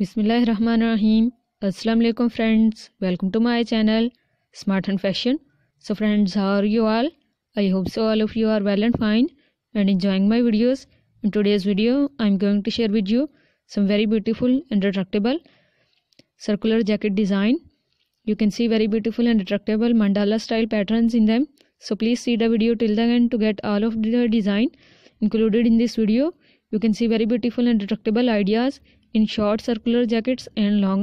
बिसमीम अस्सलाम friends. Welcome to my channel, Smart and Fashion. So friends, how are you all? I hope so. All of you are well and fine and enjoying my videos in today's video i'm going to share with you some very beautiful and retractable circular jacket design you can see very beautiful and retractable mandala style patterns in them so please see the video till the end to get all of the design included in this video you can see very beautiful and retractable ideas in short circular jackets and long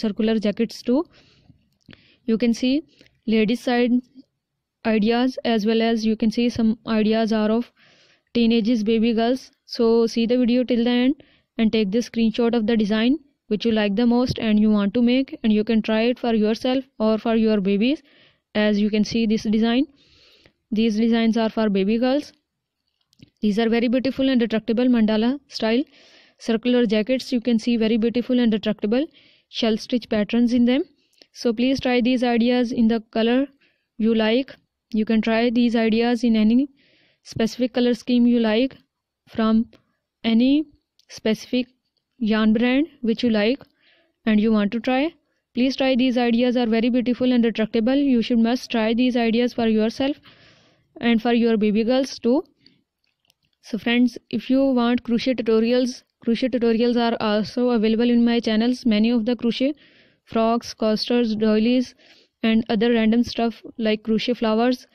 circular jackets too you can see ladies side ideas as well as you can see some ideas are of teenagers baby girls so see the video till the end and take the screenshot of the design which you like the most and you want to make and you can try it for yourself or for your babies as you can see this design these designs are for baby girls these are very beautiful and retractable mandala style circular jackets you can see very beautiful and retractable shell stitch patterns in them so please try these ideas in the color you like you can try these ideas in any specific color scheme you like from any specific yarn brand which you like and you want to try please try these ideas are very beautiful and retractable you should must try these ideas for yourself and for your baby girls too so friends if you want crochet tutorials Crochet tutorials are also available in my channels. Many of the crochet frogs, coasters, doilies and other random stuff like crochet flowers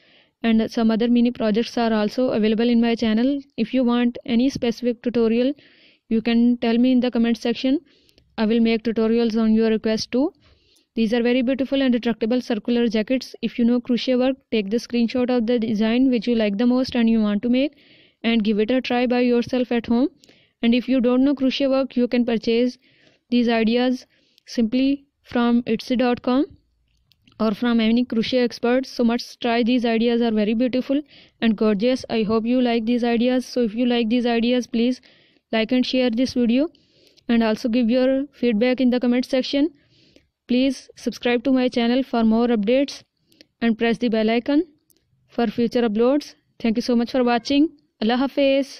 and some other mini projects are also available in my channel. If you want any specific tutorial, you can tell me in the comment section. I will make tutorials on your request too. These are very beautiful and retractable circular jackets. If you know crochet work, take the screenshot of the design which you like the most and you want to make and give it a try by yourself at home and if you don't know crochet work you can purchase these ideas simply from etsy.com or from any crochet experts so much try these ideas are very beautiful and gorgeous i hope you like these ideas so if you like these ideas please like and share this video and also give your feedback in the comment section please subscribe to my channel for more updates and press the bell icon for future uploads thank you so much for watching allah hafiz